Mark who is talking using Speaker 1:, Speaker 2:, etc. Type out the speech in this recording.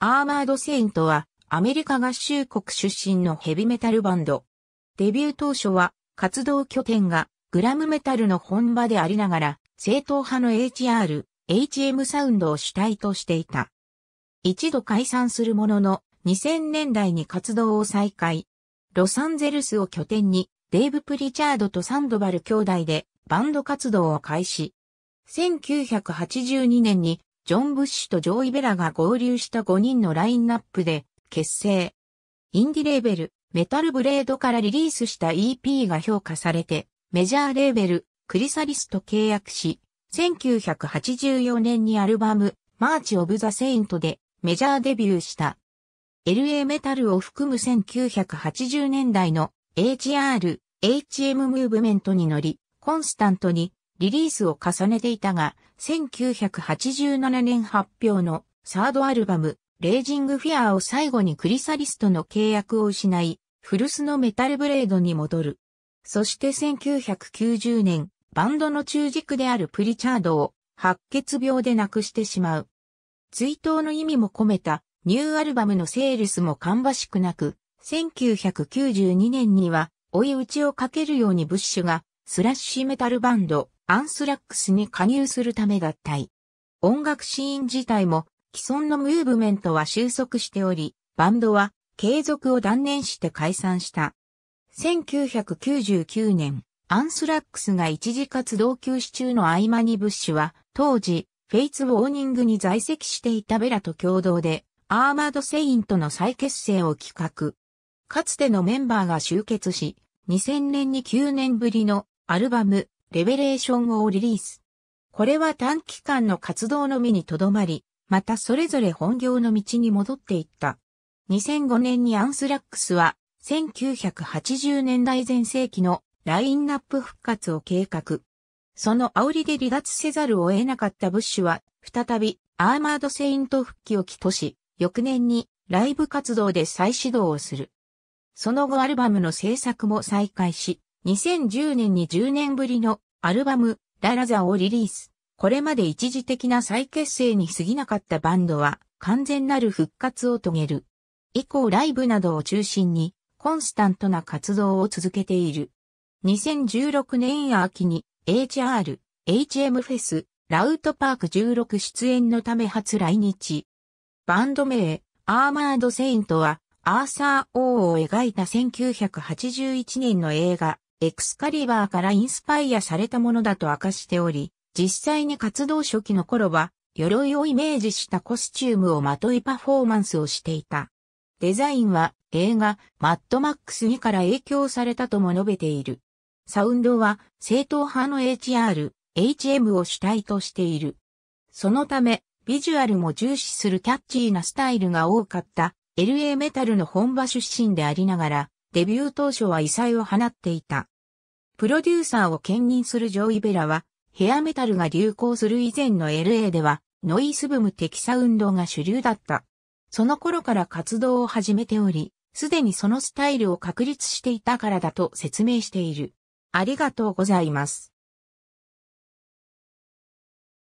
Speaker 1: アーマード・セイントはアメリカ合衆国出身のヘビメタルバンド。デビュー当初は活動拠点がグラムメタルの本場でありながら正統派の HR、HM サウンドを主体としていた。一度解散するものの2000年代に活動を再開。ロサンゼルスを拠点にデイブ・プリチャードとサンドバル兄弟でバンド活動を開始。1982年にジョン・ブッシュとジョー・イベラが合流した5人のラインナップで結成。インディレーベル、メタルブレードからリリースした EP が評価されて、メジャーレーベル、クリサリスと契約し、1984年にアルバム、マーチ・オブ・ザ・セイントでメジャーデビューした。LA メタルを含む1980年代の HR、HM ムーブメントに乗り、コンスタントにリリースを重ねていたが、1987年発表のサードアルバム、レイジングフィアーを最後にクリサリストの契約を失い、古巣のメタルブレードに戻る。そして1990年、バンドの中軸であるプリチャードを白血病で亡くしてしまう。追悼の意味も込めたニューアルバムのセールスも芳しくなく、1992年には追い打ちをかけるようにブッシュがスラッシュメタルバンドアンスラックスに加入するため脱退。音楽シーン自体も既存のムーブメントは収束しており、バンドは継続を断念して解散した。1999年、アンスラックスが一時活動休止中の合間にブッシュは、当時、フェイツ・ウォーニングに在籍していたベラと共同で、アーマード・セインとの再結成を企画。かつてのメンバーが集結し、2000年に9年ぶりのアルバム、レベレーションをリリース。これは短期間の活動のみにとどまり、またそれぞれ本業の道に戻っていった。2005年にアンスラックスは、1980年代前世紀のラインナップ復活を計画。その煽りで離脱せざるを得なかったブッシュは、再びアーマードセイント復帰を起とし、翌年にライブ活動で再始動をする。その後アルバムの制作も再開し、2010年に10年ぶりのアルバム、ララザをリリース。これまで一時的な再結成に過ぎなかったバンドは、完全なる復活を遂げる。以降ライブなどを中心に、コンスタントな活動を続けている。2016年秋に、HR、HM フェス、ラウトパーク16出演のため初来日。バンド名、アーマード・セイントは、アーサー・王を描いた1981年の映画、エクスカリバーからインスパイアされたものだと明かしており、実際に活動初期の頃は、鎧をイメージしたコスチュームをまといパフォーマンスをしていた。デザインは映画マッドマックス2から影響されたとも述べている。サウンドは正統派の HR、HM を主体としている。そのため、ビジュアルも重視するキャッチーなスタイルが多かった LA メタルの本場出身でありながら、デビュー当初は異彩を放っていた。プロデューサーを兼任するジョイ・ベラは、ヘアメタルが流行する以前の LA では、ノイズブム的サウンドが主流だった。その頃から活動を始めており、すでにそのスタイルを確立していたからだと説明している。ありがとうございます。